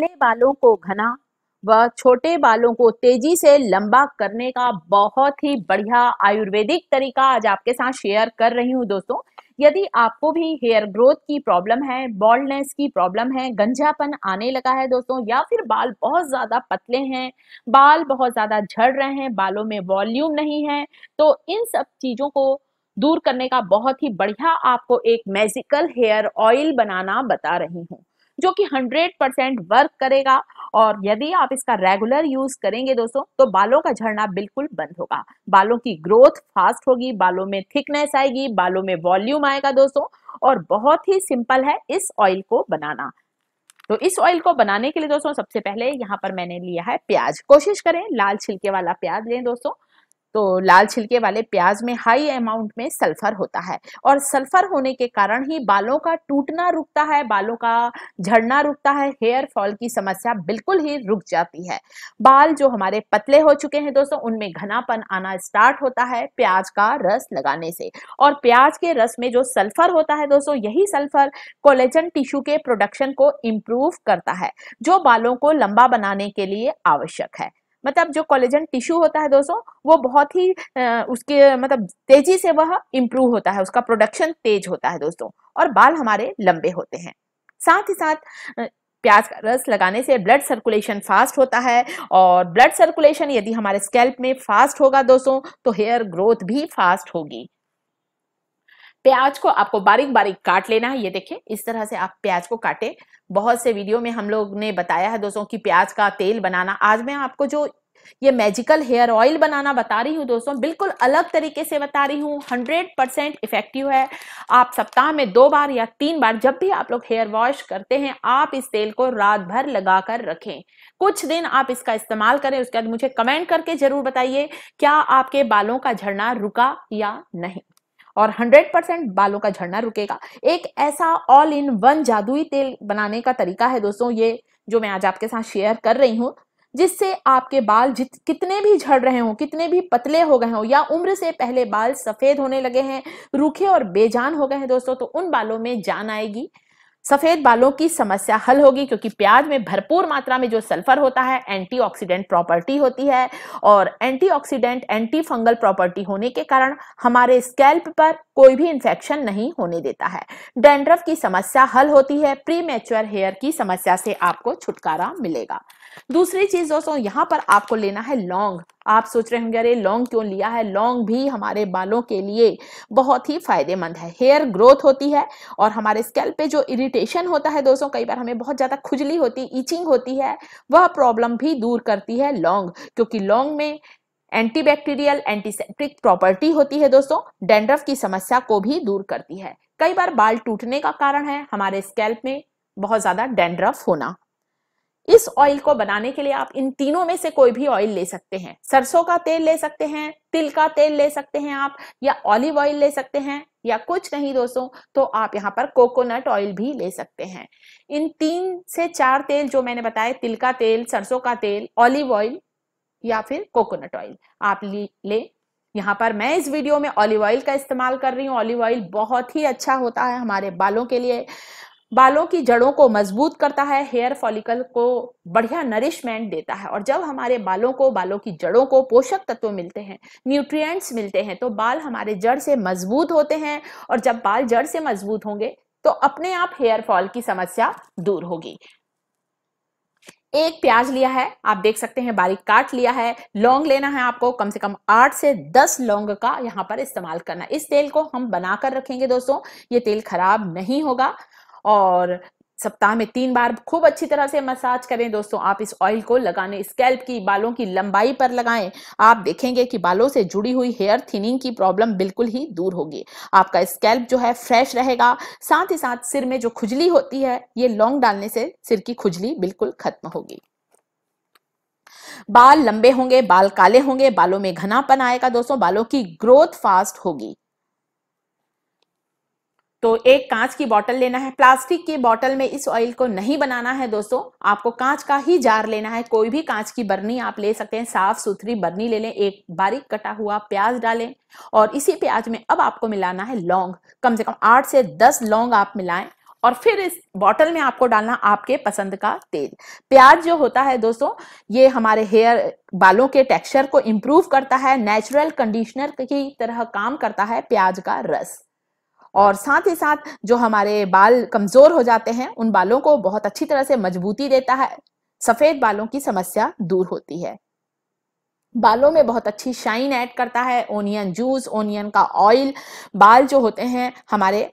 पतले बालों को घना व छोटे बालों को तेजी से लंबा करने का बहुत ही बढ़िया आयुर्वेदिक तरीका आज आपके साथ शेयर कर रही हूँ दोस्तों यदि आपको भी हेयर ग्रोथ की प्रॉब्लम है बॉल्डनेस की प्रॉब्लम है गंजापन आने लगा है दोस्तों या फिर बाल बहुत ज़्यादा पतले हैं बाल बहुत ज़्यादा झड़ रहे हैं बालों में वॉल्यूम नहीं है तो इन सब चीज़ों को दूर करने का बहुत ही बढ़िया आपको एक मैजिकल हेयर ऑयल बनाना बता रही हूँ जो कि 100 परसेंट वर्क करेगा और यदि आप इसका रेगुलर यूज करेंगे दोस्तों तो बालों का झड़ना बिल्कुल बंद होगा बालों की ग्रोथ फास्ट होगी बालों में थिकनेस आएगी बालों में वॉल्यूम आएगा दोस्तों और बहुत ही सिंपल है इस ऑयल को बनाना तो इस ऑयल को बनाने के लिए दोस्तों सबसे पहले यहाँ पर मैंने लिया है प्याज कोशिश करें लाल छिलके वाला प्याज लें दोस्तों तो लाल छिलके वाले प्याज में हाई अमाउंट में सल्फर होता है और सल्फर होने के कारण ही बालों का टूटना रुकता है बालों का झड़ना रुकता है हेयर फॉल की समस्या बिल्कुल ही रुक जाती है बाल जो हमारे पतले हो चुके हैं दोस्तों उनमें घनापन आना स्टार्ट होता है प्याज का रस लगाने से और प्याज के रस में जो सल्फर होता है दोस्तों यही सल्फर कोलेजन टिश्यू के प्रोडक्शन को इम्प्रूव करता है जो बालों को लंबा बनाने के लिए आवश्यक है मतलब जो कोलेजन टिश्यू होता है दोस्तों वो बहुत ही उसके मतलब तेजी से वह इम्प्रूव होता है उसका प्रोडक्शन तेज होता है दोस्तों और बाल हमारे लंबे होते हैं साथ ही साथ प्याज का रस लगाने से ब्लड सर्कुलेशन फास्ट होता है और ब्लड सर्कुलेशन यदि हमारे स्कैल्प में फास्ट होगा दोस्तों तो हेयर ग्रोथ भी फास्ट होगी प्याज को आपको बारीक बारीक काट लेना है ये देखिए इस तरह से आप प्याज को काटे बहुत से वीडियो में हम लोग ने बताया है दोस्तों कि प्याज का तेल बनाना आज मैं आपको जो ये मैजिकल हेयर ऑयल बनाना बता रही हूँ दोस्तों बिल्कुल अलग तरीके से बता रही हूँ हंड्रेड परसेंट इफेक्टिव है आप सप्ताह में दो बार या तीन बार जब भी आप लोग हेयर वॉश करते हैं आप इस तेल को रात भर लगा कर रखें कुछ दिन आप इसका इस्तेमाल करें उसके बाद मुझे कमेंट करके जरूर बताइए क्या आपके बालों का झड़ना रुका या नहीं और 100 परसेंट बालों का झड़ना रुकेगा एक ऐसा ऑल इन वन जादुई तेल बनाने का तरीका है दोस्तों ये जो मैं आज आपके साथ शेयर कर रही हूँ जिससे आपके बाल जित कितने भी झड़ रहे हों कितने भी पतले हो गए हों या उम्र से पहले बाल सफ़ेद होने लगे हैं रूखे और बेजान हो गए हैं दोस्तों तो उन बालों में जान आएगी सफेद बालों की समस्या हल होगी क्योंकि प्याज में भरपूर मात्रा में जो सल्फर होता है एंटीऑक्सीडेंट प्रॉपर्टी होती है और एंटीऑक्सीडेंट एंटी फंगल प्रॉपर्टी होने के कारण हमारे स्कैल्प पर कोई भी इन्फेक्शन नहीं होने देता है डेंड्रफ की समस्या हल होती है प्री मेच्योर हेयर की समस्या से आपको छुटकारा मिलेगा दूसरी चीज दोस्तों यहाँ पर आपको लेना है लौंग आप सोच रहे होंगे अरे लौंग क्यों लिया है लौंग भी हमारे बालों के लिए बहुत ही फायदेमंद है हेयर ग्रोथ होती है और हमारे स्कैल्प पे जो इरिटेशन होता है दोस्तों कई बार हमें बहुत ज़्यादा खुजली होती इचिंग होती है वह प्रॉब्लम भी दूर करती है लौंग क्योंकि लौंग में एंटीबैक्टीरियल एंटीसेप्टिक प्रॉपर्टी होती है दोस्तों डेंड्रफ की समस्या को भी दूर करती है कई बार बाल टूटने का कारण है हमारे स्कैल्प में बहुत ज़्यादा डेंड्रफ होना इस ऑयल को बनाने के लिए आप इन तीनों में से कोई भी ऑयल ले सकते हैं सरसों का तेल ले सकते हैं तिल का तेल ले सकते हैं आप या ऑलिव ऑयल ले सकते हैं या कुछ नहीं दोस्तों तो आप यहाँ पर कोकोनट ऑयल भी ले सकते हैं इन तीन से चार तेल जो मैंने बताया तिल का तेल सरसों का तेल ऑलिव ऑयल या फिर कोकोनट ऑयल आप ले यहाँ पर मैं इस वीडियो में ऑलिव ऑयल का इस्तेमाल कर रही हूँ ऑलिव ऑयल बहुत ही अच्छा होता है हमारे बालों के लिए बालों की जड़ों को मजबूत करता है हेयर फॉलिकल को बढ़िया नरिशमेंट देता है और जब हमारे बालों को बालों की जड़ों को पोषक तत्व मिलते हैं न्यूट्रिएंट्स मिलते हैं तो बाल हमारे जड़ से मजबूत होते हैं और जब बाल जड़ से मजबूत होंगे तो अपने आप हेयर फॉल की समस्या दूर होगी एक प्याज लिया है आप देख सकते हैं बारीक काट लिया है लौंग लेना है आपको कम से कम आठ से दस लौंग का यहाँ पर इस्तेमाल करना इस तेल को हम बनाकर रखेंगे दोस्तों ये तेल खराब नहीं होगा और सप्ताह में तीन बार खूब अच्छी तरह से मसाज करें दोस्तों आप इस ऑयल को लगाने स्कैल्प की बालों की लंबाई पर लगाएं आप देखेंगे कि बालों से जुड़ी हुई हेयर थिनिंग की प्रॉब्लम बिल्कुल ही दूर होगी आपका स्कैल्प जो है फ्रेश रहेगा साथ ही साथ सिर में जो खुजली होती है ये लौंग डालने से सिर की खुजली बिल्कुल खत्म होगी बाल लंबे होंगे बाल काले होंगे बालों में घनापन आएगा दोस्तों बालों की ग्रोथ फास्ट होगी तो एक कांच की बोतल लेना है प्लास्टिक की बोतल में इस ऑयल को नहीं बनाना है दोस्तों आपको कांच का ही जार लेना है कोई भी कांच की बर्नी आप ले सकते हैं साफ सुथरी बर्नी ले लें एक बारीक कटा हुआ प्याज डालें और इसी प्याज में अब आपको मिलाना है लौंग कम से कम आठ से दस लौंग आप मिलाएं और फिर इस बॉटल में आपको डालना आपके पसंद का तेल प्याज जो होता है दोस्तों ये हमारे हेयर बालों के टेक्सचर को इम्प्रूव करता है नेचुरल कंडीशनर की तरह काम करता है प्याज का रस और साथ ही साथ जो हमारे बाल कमजोर हो जाते हैं उन बालों को बहुत अच्छी तरह से मजबूती देता है सफेद बालों की समस्या दूर होती है बालों में बहुत अच्छी शाइन ऐड करता है ओनियन जूस ओनियन का ऑयल बाल जो होते हैं हमारे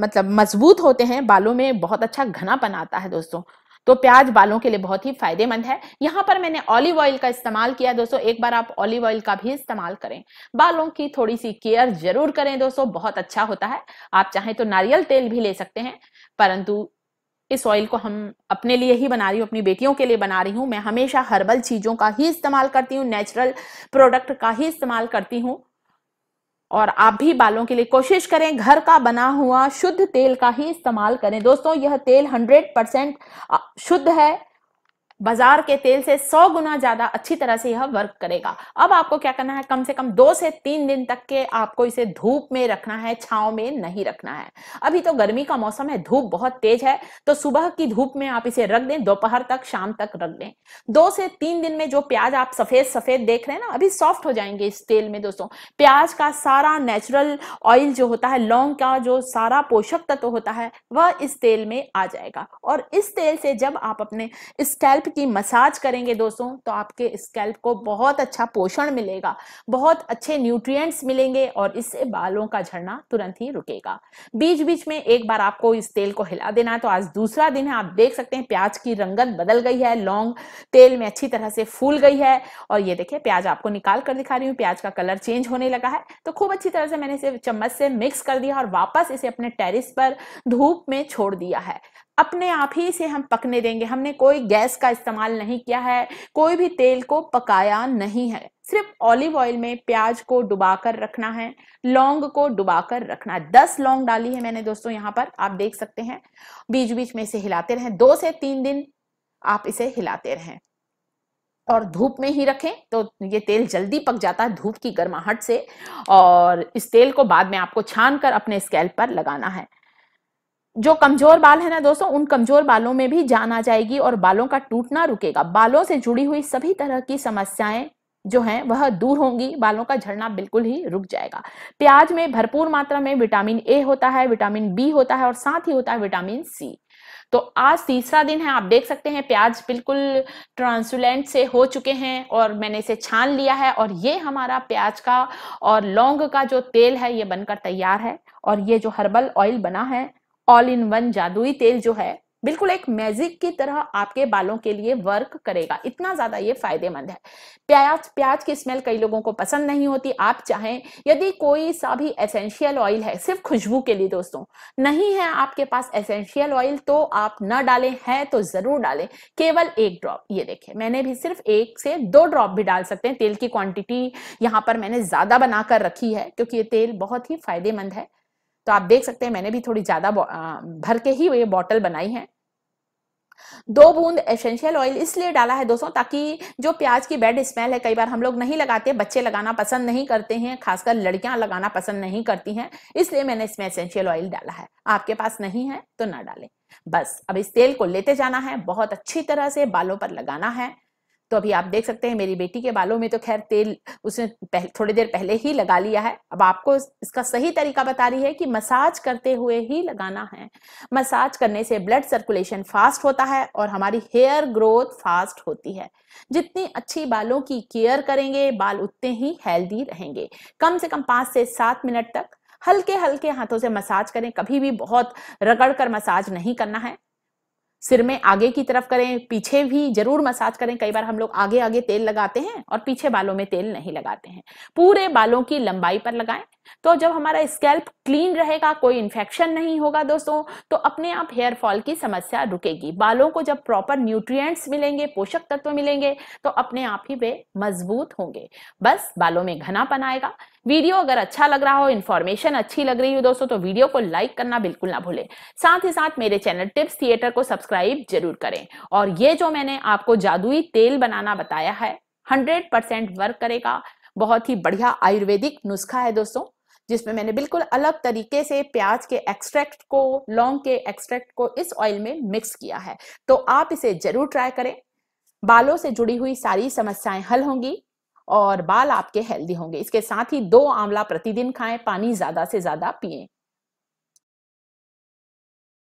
मतलब मजबूत होते हैं बालों में बहुत अच्छा घना बनाता है दोस्तों तो प्याज बालों के लिए बहुत ही फायदेमंद है यहाँ पर मैंने ऑलिव ऑयल का इस्तेमाल किया दोस्तों एक बार आप ऑलिव ऑयल का भी इस्तेमाल करें बालों की थोड़ी सी केयर जरूर करें दोस्तों बहुत अच्छा होता है आप चाहें तो नारियल तेल भी ले सकते हैं परंतु इस ऑयल को हम अपने लिए ही बना रही हूँ अपनी बेटियों के लिए बना रही हूँ मैं हमेशा हर्बल चीज़ों का ही इस्तेमाल करती हूँ नेचुरल प्रोडक्ट का ही इस्तेमाल करती हूँ और आप भी बालों के लिए कोशिश करें घर का बना हुआ शुद्ध तेल का ही इस्तेमाल करें दोस्तों यह तेल 100 परसेंट शुद्ध है बाजार के तेल से सौ गुना ज्यादा अच्छी तरह से यह वर्क करेगा अब आपको क्या करना है कम से कम दो से तीन दिन तक के आपको इसे धूप में रखना है छाव में नहीं रखना है अभी तो गर्मी का मौसम है धूप बहुत तेज है तो सुबह की धूप में आप इसे रख दें दोपहर तक शाम तक रख दें दो से तीन दिन में जो प्याज आप सफेद सफेद देख रहे हैं ना अभी सॉफ्ट हो जाएंगे इस तेल में दोस्तों प्याज का सारा नेचुरल ऑयल जो होता है लौंग का जो सारा पोषक तत्व होता है वह इस तेल में आ जाएगा और इस तेल से जब आप अपने स्कैल्प की मसाज करेंगे दोस्तों तो आपके स्कैल्प को बहुत अच्छा पोषण मिलेगा बहुत अच्छे न्यूट्रिएंट्स मिलेंगे और इससे बालों का झड़ना तुरंत ही रुकेगा बीच बीच में एक बार आपको इस तेल को हिला देना है तो आज दूसरा दिन है आप देख सकते हैं प्याज की रंगत बदल गई है लौंग तेल में अच्छी तरह से फूल गई है और ये देखिए प्याज आपको निकाल कर दिखा रही हूँ प्याज का कलर चेंज होने लगा है तो खूब अच्छी तरह से मैंने इसे चम्मच से मिक्स कर दिया और वापस इसे अपने टेरिस पर धूप में छोड़ दिया है अपने आप ही से हम पकने देंगे हमने कोई गैस का इस्तेमाल नहीं किया है कोई भी तेल को पकाया नहीं है सिर्फ ऑलिव ऑयल में प्याज को डुबाकर रखना है लौंग को डुबाकर रखना है दस लौंग डाली है मैंने दोस्तों यहाँ पर आप देख सकते हैं बीच बीच में इसे हिलाते रहें दो से तीन दिन आप इसे हिलाते रहें और धूप में ही रखें तो ये तेल जल्दी पक जाता है धूप की गर्माहट से और इस तेल को बाद में आपको छान कर अपने स्कैल्प पर लगाना है जो कमजोर बाल है ना दोस्तों उन कमजोर बालों में भी जान आ जाएगी और बालों का टूटना रुकेगा बालों से जुड़ी हुई सभी तरह की समस्याएं जो हैं वह दूर होंगी बालों का झड़ना बिल्कुल ही रुक जाएगा प्याज में भरपूर मात्रा में विटामिन ए होता है विटामिन बी होता है और साथ ही होता है विटामिन सी तो आज तीसरा दिन है आप देख सकते हैं प्याज बिल्कुल ट्रांसुलेंट से हो चुके हैं और मैंने इसे छान लिया है और ये हमारा प्याज का और लौंग का जो तेल है ये बनकर तैयार है और ये जो हर्बल ऑयल बना है ऑल इन वन जादुई तेल जो है बिल्कुल एक मैजिक की तरह आपके बालों के लिए वर्क करेगा इतना ज्यादा ये फायदेमंद है प्याज प्याज की स्मेल कई लोगों को पसंद नहीं होती आप चाहें यदि कोई सा भी एसेंशियल ऑयल है सिर्फ खुशबू के लिए दोस्तों नहीं है आपके पास एसेंशियल ऑयल तो आप न डालें है तो जरूर डालें केवल एक ड्रॉप ये देखें मैंने भी सिर्फ एक से दो ड्रॉप भी डाल सकते हैं तेल की क्वांटिटी यहाँ पर मैंने ज्यादा बनाकर रखी है क्योंकि ये तेल बहुत ही फायदेमंद है तो आप देख सकते हैं मैंने भी थोड़ी ज़्यादा भर के ही ये बॉटल बनाई है दो बूंद एसेंशियल ऑयल इसलिए डाला है दोस्तों ताकि जो प्याज की बैड स्मेल है कई बार हम लोग नहीं लगाते बच्चे लगाना पसंद नहीं करते हैं खासकर लड़कियां लगाना पसंद नहीं करती हैं इसलिए मैंने इसमें एसेंशियल ऑयल डाला है आपके पास नहीं है तो ना डालें बस अब इस तेल को लेते जाना है बहुत अच्छी तरह से बालों पर लगाना है तो अभी आप देख सकते हैं मेरी बेटी के बालों में तो खैर तेल उसने पहले थोड़ी देर पहले ही लगा लिया है अब आपको इसका सही तरीका बता रही है कि मसाज करते हुए ही लगाना है मसाज करने से ब्लड सर्कुलेशन फास्ट होता है और हमारी हेयर ग्रोथ फास्ट होती है जितनी अच्छी बालों की केयर करेंगे बाल उतने ही हेल्दी रहेंगे कम से कम पांच से सात मिनट तक हल्के हल्के हाथों से मसाज करें कभी भी बहुत रगड़ कर मसाज नहीं करना है सिर में आगे की तरफ करें पीछे भी जरूर मसाज करें कई बार हम लोग आगे आगे तेल लगाते हैं और पीछे बालों में तेल नहीं लगाते हैं पूरे बालों की लंबाई पर लगाएं तो जब हमारा स्कैल्प क्लीन रहेगा कोई इन्फेक्शन नहीं होगा दोस्तों तो अपने आप हेयर फॉल की समस्या रुकेगी बालों को जब प्रॉपर न्यूट्रिएंट्स मिलेंगे पोषक तत्व मिलेंगे तो अपने आप ही वे मजबूत होंगे बस बालों में घनापन आएगा वीडियो अगर अच्छा लग रहा हो इन्फॉर्मेशन अच्छी लग रही हो दोस्तों तो वीडियो को लाइक करना बिल्कुल ना भूलें साथ ही साथ मेरे चैनल टिप्स थिएटर को सब्सक्राइब जरूर करें और ये जो मैंने आपको जादुई तेल बनाना बताया है हंड्रेड परसेंट वर्क करेगा बहुत ही बढ़िया आयुर्वेदिक नुस्खा है दोस्तों जिसमें मैंने बिल्कुल अलग तरीके से प्याज के एक्सट्रैक्ट को लौंग के एक्सट्रैक्ट को इस ऑयल में मिक्स किया है तो आप इसे जरूर ट्राई करें बालों से जुड़ी हुई सारी समस्याएं हल होंगी और बाल आपके हेल्दी होंगे इसके साथ ही दो आंवला प्रतिदिन खाएं पानी ज्यादा से ज्यादा पिए